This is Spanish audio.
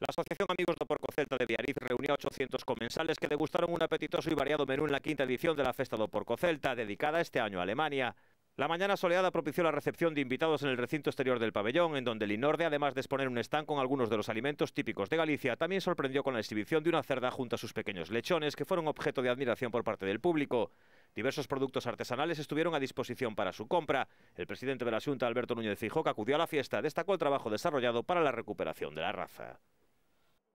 La Asociación Amigos de Porco Celta de Viariz reunió a 800 comensales que degustaron un apetitoso y variado menú en la quinta edición de la Festa do Porco Celta, dedicada este año a Alemania. La mañana soleada propició la recepción de invitados en el recinto exterior del pabellón, en donde el además de exponer un stand con algunos de los alimentos típicos de Galicia, también sorprendió con la exhibición de una cerda junto a sus pequeños lechones, que fueron objeto de admiración por parte del público. Diversos productos artesanales estuvieron a disposición para su compra. El presidente de la Junta, Alberto Núñez Fijó, que acudió a la fiesta, destacó el trabajo desarrollado para la recuperación de la raza.